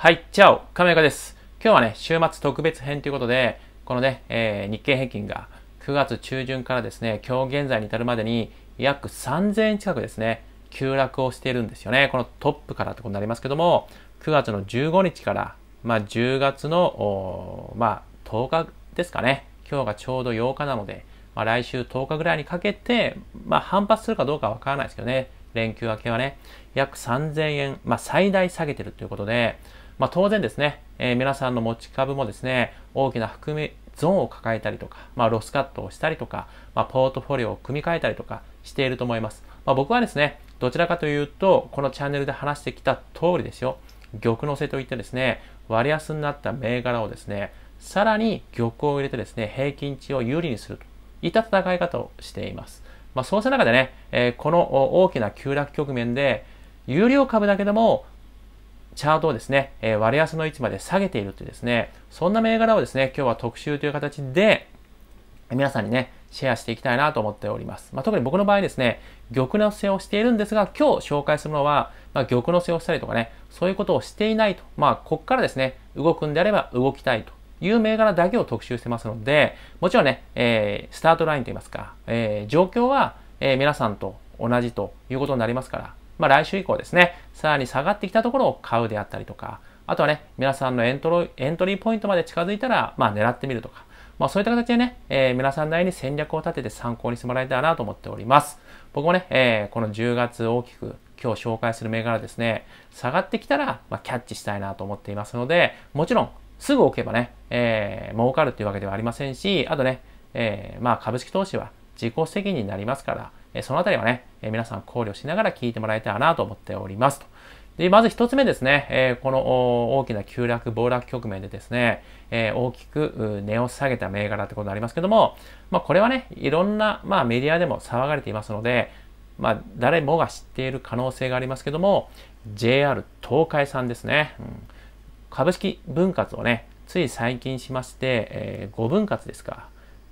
はい、チャオ、亀岡です。今日はね、週末特別編ということで、このね、えー、日経平均が9月中旬からですね、今日現在に至るまでに約3000円近くですね、急落をしているんですよね。このトップからってことになりますけども、9月の15日から、まあ、10月の、まあ、10日ですかね。今日がちょうど8日なので、まあ、来週10日ぐらいにかけて、まあ、反発するかどうかわからないですけどね。連休明けはね、約3000円、まあ、最大下げてるということで、まあ、当然ですね、えー、皆さんの持ち株もですね、大きな含みゾーンを抱えたりとか、まあ、ロスカットをしたりとか、まあ、ポートフォリオを組み替えたりとかしていると思います。まあ、僕はですね、どちらかというと、このチャンネルで話してきた通りですよ。玉のせといってですね、割安になった銘柄をですね、さらに玉を入れてですね、平均値を有利にするといった戦い方をしています。まあ、そうした中でね、えー、この大きな急落局面で、有料株だけでもチャートをですね、えー、割安の位置まで下げているというですね、そんな銘柄をですね、今日は特集という形で、皆さんにね、シェアしていきたいなと思っております。まあ、特に僕の場合ですね、玉の背をしているんですが、今日紹介するのは、まあ、玉の背をしたりとかね、そういうことをしていないと。まあ、こっからですね、動くんであれば動きたいという銘柄だけを特集してますので、もちろんね、えー、スタートラインといいますか、えー、状況は、え皆さんと同じということになりますから、まあ、来週以降ですね、さらに下がってきたところを買うであったりとか、あとはね、皆さんのエントロエントリーポイントまで近づいたら、まあ、狙ってみるとか、まあ、そういった形でね、えー、皆さんなりに戦略を立てて参考にしてもらえたらなと思っております。僕もね、えー、この10月大きく今日紹介する銘柄ですね、下がってきたら、まあ、キャッチしたいなと思っていますので、もちろん、すぐ置けばね、えー、儲かるっていうわけではありませんし、あとね、えー、まあ株式投資は自己責任になりますから、えそのあたりはね、え皆さん考慮しながら聞いてもらえたらなと思っておりますと。で、まず一つ目ですね、えこの大きな急落、暴落局面でですね、え大きく値を下げた銘柄ってことになりますけども、まあ、これはね、いろんな、まあ、メディアでも騒がれていますので、まあ、誰もが知っている可能性がありますけども、JR 東海さんですね、うん、株式分割をね、つい最近しまして、えー、5分割ですか、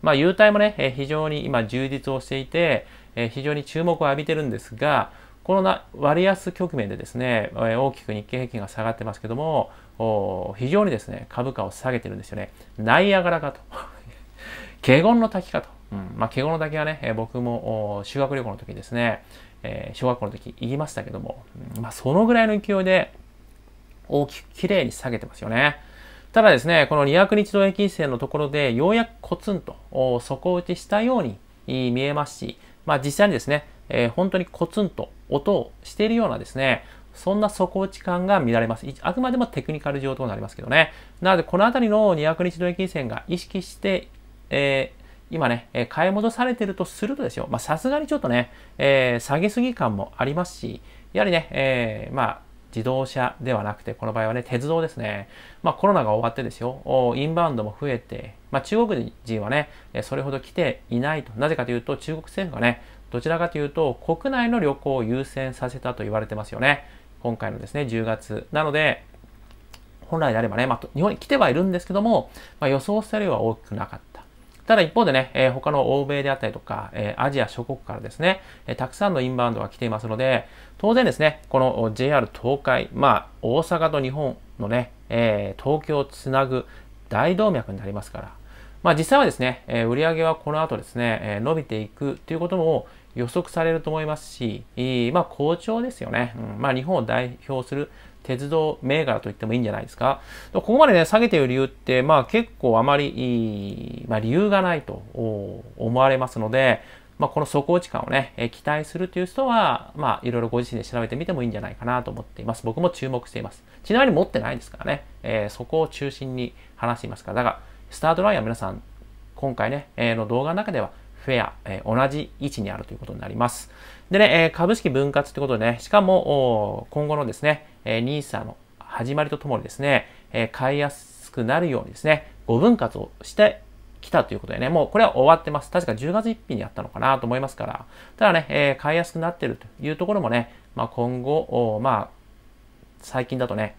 まあ、優待もね、え非常に今充実をしていて、え非常に注目を浴びてるんですが、このな割安局面でですね、え大きく日経平均が下がってますけども、非常にですね、株価を下げてるんですよね。ナイアガラかと。華厳の滝かと。うん、まあ、華厳の滝はね、え僕も修学旅行の時ですね、え小学校の時言いましたけども、まあ、そのぐらいの勢いで大きく綺麗に下げてますよね。ただですね、この200日動均線のところで、ようやくコツンと底打ちしたように見えますし、まあ実際にですね、えー、本当にコツンと音をしているようなですね、そんな底打ち感が見られます。あくまでもテクニカル上となりますけどね。なので、この辺りの200日動均線が意識して、えー、今ね、え買い戻されてるとするとですよ。まあ、さすがにちょっとね、えー、下げすぎ感もありますし、やはりね、えまあ、自動車ではなくて、この場合はね、鉄道ですね。まあコロナが終わってですよ、インバウンドも増えて、まあ中国人はね、それほど来ていないと。なぜかというと、中国政府がね、どちらかというと、国内の旅行を優先させたと言われてますよね。今回のですね、10月。なので、本来であればね、まあ、日本に来てはいるんですけども、まあ、予想したよりは大きくなかっただ一方でね、えー、他の欧米であったりとか、えー、アジア諸国からですね、えー、たくさんのインバウンドが来ていますので、当然ですね、この JR 東海、まあ、大阪と日本のね、えー、東京をつなぐ大動脈になりますから、まあ、実際はですね、えー、売上はこの後ですね、えー、伸びていくということも予測されると思いますし、まあ、好調ですよね。うん、まあ、日本を代表する鉄道銘柄と言ってもいいんじゃないですか。ここまでね、下げている理由って、まあ、結構あまり、まあ、理由がないと思われますので、まあ、この底落ち感をね、え期待するという人は、まあ、いろいろご自身で調べてみてもいいんじゃないかなと思っています。僕も注目しています。ちなみに持ってないですからね、えー、そこを中心に話していますから、だから、スタートラインは皆さん、今回ね、えー、の動画の中では、フェア、えー、同じ位置にあるということになります。でね、えー、株式分割ってことでね、しかも、今後のですね、えー、NISA の始まりとともにですね、えー、買いやすくなるようにですね、5分割をしてきたということでね、もうこれは終わってます。確か10月1日にやったのかなと思いますから、ただね、えー、買いやすくなってるというところもね、まあ、今後、まあ、最近だとね、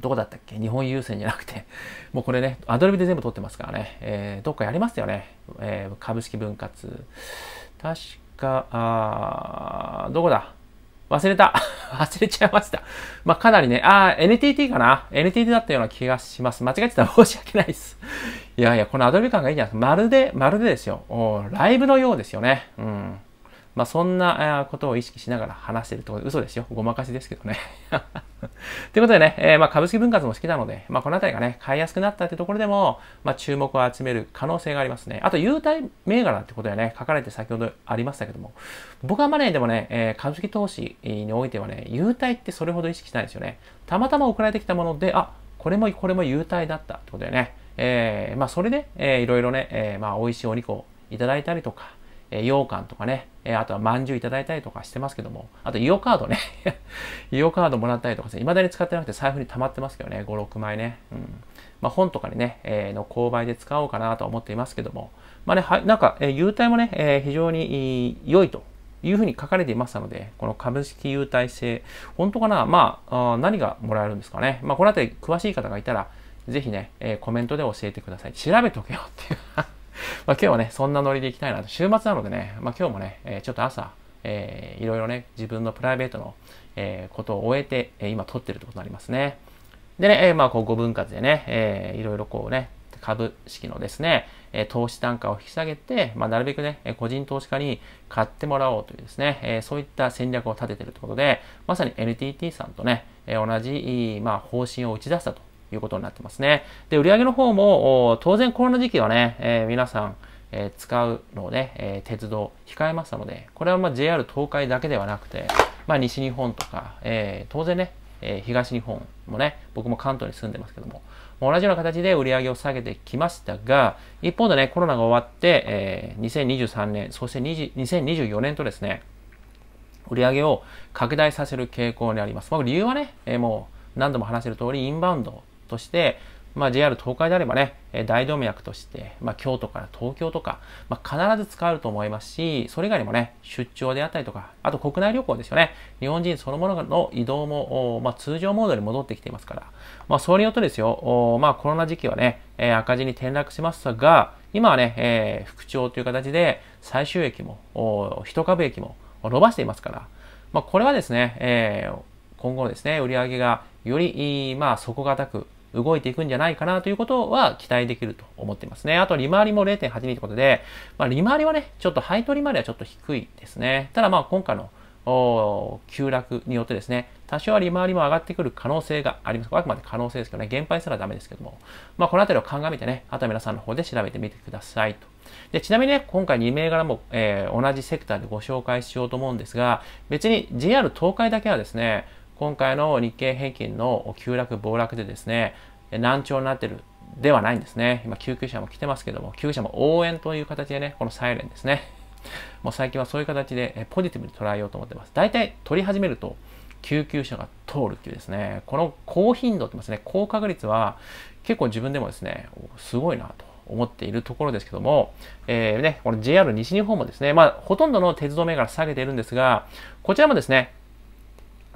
どこだったっけ日本郵船じゃなくて、もうこれね、アドリブで全部撮ってますからね、えー、どっかやりますよね、えー、株式分割。確か、あどこだ忘れた 忘れちゃいました。まあ、かなりね、あ NTT かな ?NTT だったような気がします。間違えてたら申し訳ないです。いやいや、このアドリブ感がいいじゃないですか。まるで、まるでですよ。ライブのようですよね。うん。まあ、そんなことを意識しながら話してるとこと嘘ですよ。ごまかしですけどね。ということでね、えー、まあ株式分割も好きなので、まあ、この辺りがね、買いやすくなったってところでも、まあ、注目を集める可能性がありますね。あと、優待銘柄ってことでね、書かれて先ほどありましたけども、僕はまね、でもね、えー、株式投資においてはね、優待ってそれほど意識しないですよね。たまたま送られてきたもので、あ、これもこれも優待だったってことでね、えー、まあ、それで、えー、いろいろね、えー、まあ、美味しいお肉をいただいたりとか、えー、羊羹とかね、えー、あとはまんじゅういただいたりとかしてますけども、あと、イオカードね。イ オカードもらったりとかです未だに使ってなくて財布に溜まってますけどね、5、6枚ね。うん。まあ、本とかにね、えー、の購買で使おうかなとは思っていますけども、まあね、はい、なんか、えー、優待もね、えー、非常に良いというふうに書かれていましたので、この株式優待制、本当かなまあ、あ何がもらえるんですかね。まあ、このあたり詳しい方がいたら、ぜひね、えー、コメントで教えてください。調べとけよっていうまあ、今日はね、そんなノリでいきたいなと。週末なのでね、まあ、今日もね、えー、ちょっと朝、えー、いろいろね、自分のプライベートの、えー、ことを終えて、えー、今撮ってるってことになりますね。でね、えー、まあ、こう、5分割でね、えー、いろいろこうね、株式のですね、え投資単価を引き下げて、まあ、なるべくね、個人投資家に買ってもらおうというですね、えそういった戦略を立ててるということで、まさに NTT さんとね、え同じ、まあ、方針を打ち出したということになってますね。で、売上の方も、当然コロナ時期はね、えー、皆さん、えー、使うのをね、えー、鉄道控えましたので、これはま JR 東海だけではなくて、まあ、西日本とか、え当然ね、え東日本もね、僕も関東に住んでますけども、同じような形で売り上げを下げてきましたが、一方でね、コロナが終わって、え2023年、そして2024年とですね、売り上げを拡大させる傾向にあります。まあ、理由はね、えもう何度も話せる通り、インバウンドとして、まあ、JR 東海であればね、大動脈として、まあ、京都から東京とか、まあ、必ず使うと思いますし、それ以外にもね、出張であったりとか、あと国内旅行ですよね。日本人そのものの移動も、まあ、通常モードに戻ってきていますから、まあ、それによってですよ、まあ、コロナ時期はね、えー、赤字に転落しましたが、今はね、えー、復調という形で、最終益も、一株益も伸ばしていますから、まあ、これはですね、えー、今後ですね、売り上げがより、まあ、底堅く、動いていくんじゃないかなということは期待できると思っていますね。あと、利回りも0.82ということで、まあ、利回りはね、ちょっと配当利回りはちょっと低いですね。ただまあ、今回の急落によってですね、多少は利回りも上がってくる可能性があります。あくまで可能性ですけどね、減配すらダメですけども、まあ、このあたりを鑑みてね、あとは皆さんの方で調べてみてくださいと。でちなみにね、今回2銘柄も、えー、同じセクターでご紹介しようと思うんですが、別に JR 東海だけはですね、今回の日経平均の急落、暴落でですね、難聴になってるではないんですね。今、救急車も来てますけども、救急車も応援という形でね、このサイレンですね。もう最近はそういう形でポジティブに捉えようと思ってます。大体取り始めると、救急車が通るっていうですね、この高頻度ってますね、高確率は結構自分でもですね、すごいなと思っているところですけども、えー、ね、この JR 西日本もですね、まあ、ほとんどの鉄道銘柄下げているんですが、こちらもですね、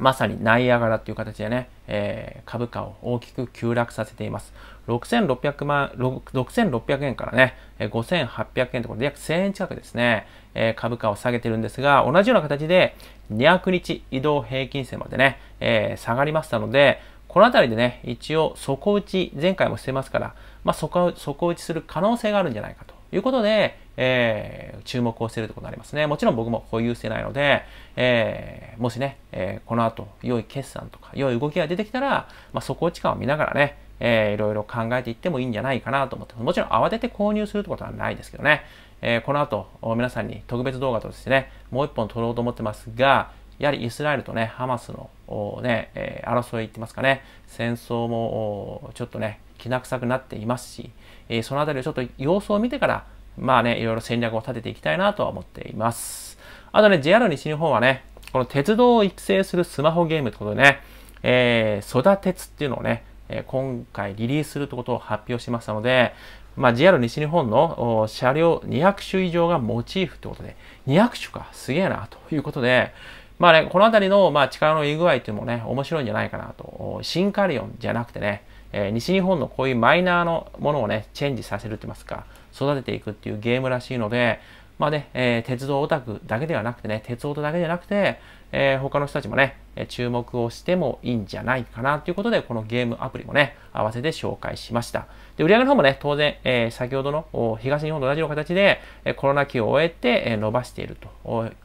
まさにナイアガラという形でね、えー、株価を大きく急落させています。6600万、6600円からね、5800円とことで約1000円近くですね、えー、株価を下げてるんですが、同じような形で200日移動平均線までね、えー、下がりましたので、この辺りでね、一応底打ち、前回もしてますから、まあ底、底打ちする可能性があるんじゃないかということで、えー、注目をしているところになりますね。もちろん僕も保有してないので、えー、もしね、えー、この後、良い決算とか、良い動きが出てきたら、まあ、そこ値感を見ながらね、えー、いろいろ考えていってもいいんじゃないかなと思ってもちろん慌てて購入するってことはないですけどね、えー、この後、皆さんに特別動画としてね、もう一本撮ろうと思ってますが、やはりイスラエルとね、ハマスのね、えー、争いってますかね、戦争もちょっとね、きな臭くなっていますし、えー、そのあたりをちょっと様子を見てから、まあね、いろいろ戦略を立てていきたいなとは思っています。あとね、JR 西日本はね、この鉄道を育成するスマホゲームってことでね、えー、ソダ鉄っていうのをね、え今回リリースするってことを発表しましたので、まあ、JR 西日本の車両200種以上がモチーフってことで、200種か、すげえな、ということで、まあね、このあたりの、まあ、力の入れ具合っていうのもね、面白いんじゃないかなと。シンカリオンじゃなくてね、え西日本のこういうマイナーのものをね、チェンジさせるて言いますか、育てていくっていうゲームらしいので、まあね、えー、鉄道オタクだけではなくてね、鉄オタだけじゃなくて、えー、他の人たちもね、注目をしてもいいんじゃないかなということで、このゲームアプリもね、合わせて紹介しました。で、売り上げの方もね、当然、えー、先ほどの東日本と同じような形で、コロナ期を終えて、え伸ばしていると。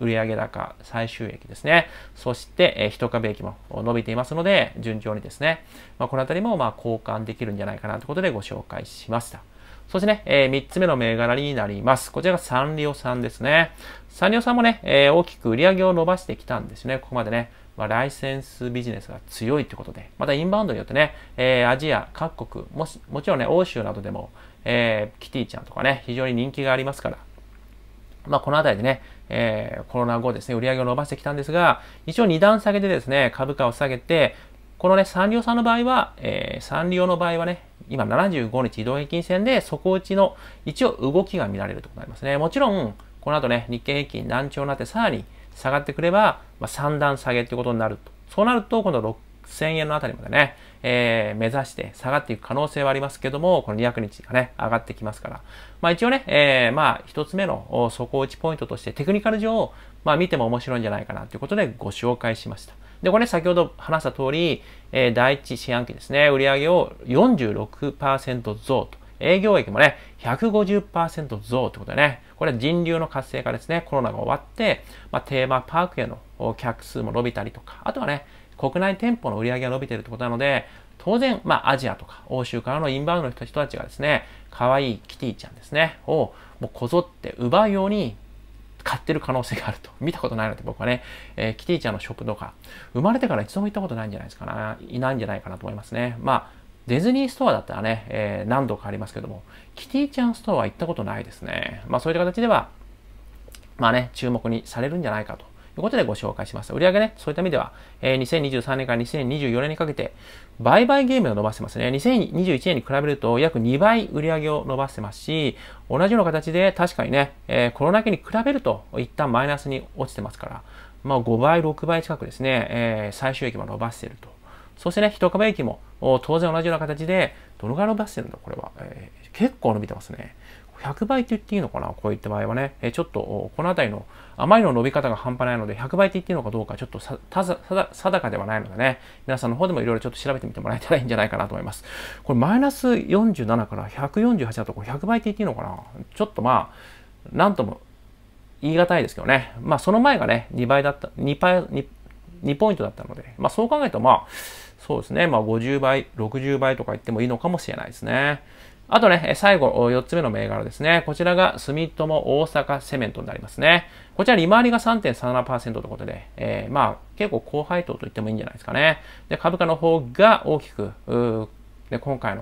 売上高、最終益ですね。そして、えー、一株益も伸びていますので、順調にですね、まあ、このあたりもまあ交換できるんじゃないかなということでご紹介しました。そしてね、えー、3つ目の銘柄になります。こちらがサンリオさんですね。サンリオさんもね、えー、大きく売り上げを伸ばしてきたんですね。ここまでね。まあ、ライセンスビジネスが強いということで、またインバウンドによってね、えー、アジア各国、もし、もちろんね、欧州などでも、えー、キティちゃんとかね、非常に人気がありますから、まあ、このあたりでね、えー、コロナ後ですね、売り上げを伸ばしてきたんですが、一応2段下げでですね、株価を下げて、このね、サンリオさんの場合は、えー、サンリオの場合はね、今75日移動平均線で底打ちの一応動きが見られるとこになりますね。もちろん、この後ね、日経平均難兆になってさらに下がってくれば、まあ、3段下げってことになると。そうなると、この6000円のあたりまでね、えー、目指して下がっていく可能性はありますけども、この200日がね、上がってきますから。まあ一応ね、えー、まあ一つ目の底打ちポイントとしてテクニカル上、まあ見ても面白いんじゃないかなということでご紹介しました。で、これ先ほど話した通り、えー、第一四半期ですね、売上を46%増と。営業益もね、150%増ということでね、これは人流の活性化ですね、コロナが終わって、まあ、テーマパークへの客数も伸びたりとか、あとはね、国内店舗の売り上げが伸びてるってことなので、当然、まあ、アジアとか欧州からのインバウンドの人たちがですね、可愛いキティちゃんですね、をもうこぞって奪うように買ってる可能性があると。見たことないので僕はね、えー、キティちゃんのショップとか、生まれてから一度も行ったことないんじゃないですかな、いないんじゃないかなと思いますね。まあ、ディズニーストアだったらね、えー、何度かありますけども、キティちゃんストアは行ったことないですね。まあそういった形では、まあね、注目にされるんじゃないかとということでご紹介しました。売上ね、そういった意味では、えー、2023年から2024年にかけて、売買ゲームを伸ばしてますね。2021年に比べると約2倍売上を伸ばしてますし、同じような形で確かにね、えー、コロナ禍に比べると一旦マイナスに落ちてますから、まあ5倍、6倍近くですね、えー、最終益も伸ばしていると。そしてね、一株益も当然同じような形で、どのぐらい伸ばしてるんだ、これは。えー、結構伸びてますね。100倍って言っていいのかなこういった場合はね、えちょっとこのあたりのあまりの伸び方が半端ないので、100倍って言っていいのかどうかちょっとただ、定かではないのでね、皆さんの方でもいろいろちょっと調べてみてもらえたらいいんじゃないかなと思います。これマイナス47から148だと100倍って言っていいのかなちょっとまあ、なんとも言い難いですけどね。まあその前がね、2倍だった、2倍、2, 2ポイントだったので、まあそう考えるとまあ、そうですね、まあ50倍、60倍とか言ってもいいのかもしれないですね。あとね、最後、4つ目の銘柄ですね。こちらが住友大阪セメントになりますね。こちら利回りが3.37%ということで、えー、まあ、結構高配当と言ってもいいんじゃないですかね。で、株価の方が大きく、で今回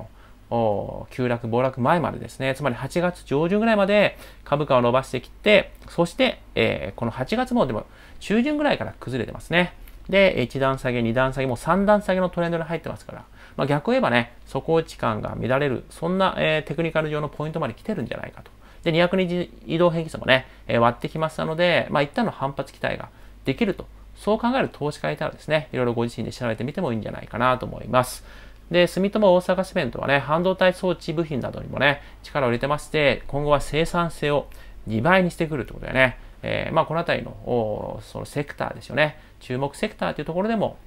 の急落、暴落前までですね、つまり8月上旬ぐらいまで株価を伸ばしてきて、そして、えー、この8月もでも中旬ぐらいから崩れてますね。で、1段下げ、2段下げ、もう3段下げのトレンドに入ってますから、まあ、逆を言えばね、底打ち感が乱れる、そんな、えー、テクニカル上のポイントまで来てるんじゃないかと。で、200日移動平均線もね、えー、割ってきましたので、まあ、一旦の反発期待ができると。そう考える投資家いたらですね、いろいろご自身で調べてみてもいいんじゃないかなと思います。で、住友大阪市メントはね、半導体装置部品などにもね、力を入れてまして、今後は生産性を2倍にしてくるってことだよね。えー、まあ、この辺りのそのセクターですよね注目セクターというところでも、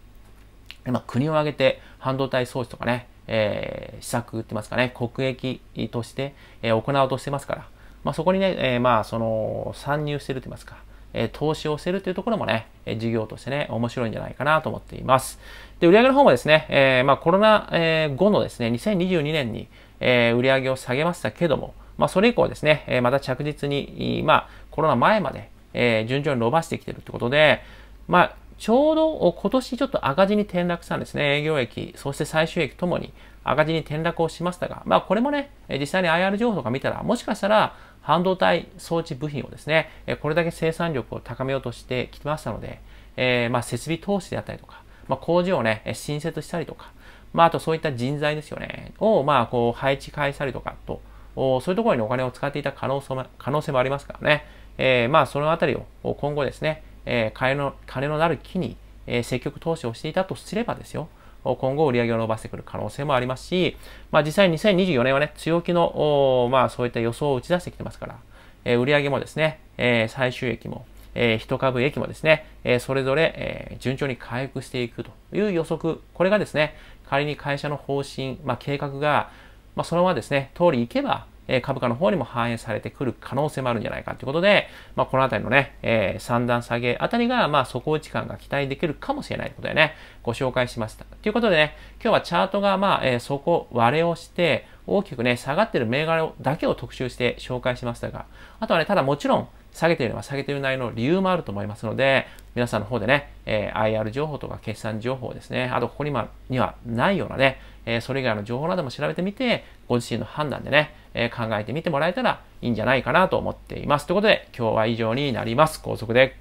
ま国を挙げて半導体装置とかね、えー、施策ってますかね国益として、えー、行おうとしてますから、まあ、そこにね、えまあ、その参入してると言いますか、え投資をしてるというところもね、え事業としてね、面白いんじゃないかなと思っています。で、売上の方もですね、えまあ、コロナ、え後のですね、2022年に、え売上を下げましたけども、まあ、それ以降ですね、また着実に、まあ、コロナ前まで、えー、順調に伸ばしてきてるってことで、まあ、ちょうど今年ちょっと赤字に転落したんですね。営業益、そして最終益ともに赤字に転落をしましたが、まあこれもね、実際に IR 情報とか見たら、もしかしたら半導体装置部品をですね、これだけ生産力を高めようとしてきましたので、えー、まあ設備投資であったりとか、まあ工場をね、新設したりとか、まああとそういった人材ですよね、をまあこう配置変えたりとかと、そういうところにお金を使っていた可能性も可能性もありますからね。えー、まあそのあたりを今後ですね、えー、金の金のなる木に、えー、積極投資をしていたとすればですよ、今後売り上げを伸ばしてくる可能性もありますし、まあ、実際2024年はね、強気の、まあ、そういった予想を打ち出してきてますから、えー、売上もですね、えー、最終益も、えー、株益もですね、えー、それぞれ、え順調に回復していくという予測、これがですね、仮に会社の方針、まあ、計画が、まあ、そのままですね、通りいけば、え株価の方にも反映されてくる可能性もあるんじゃないかということで、まあ、このあたりのね、えー、三段下げあたりが、まあ、底打ち感が期待できるかもしれないということでね、ご紹介しました。ということでね、今日はチャートが、まあ、えー、底割れをして、大きくね、下がってる銘柄だけを特集して紹介しましたが、あとはね、ただもちろん、下げていれば下げている内容の理由もあると思いますので、皆さんの方でね、えー、IR 情報とか決算情報ですね、あとここに,、ま、にはないようなね、えー、それ以外の情報なども調べてみて、ご自身の判断でね、え考えてみてもらえたらいいんじゃないかなと思っています。ということで、今日は以上になります。高速で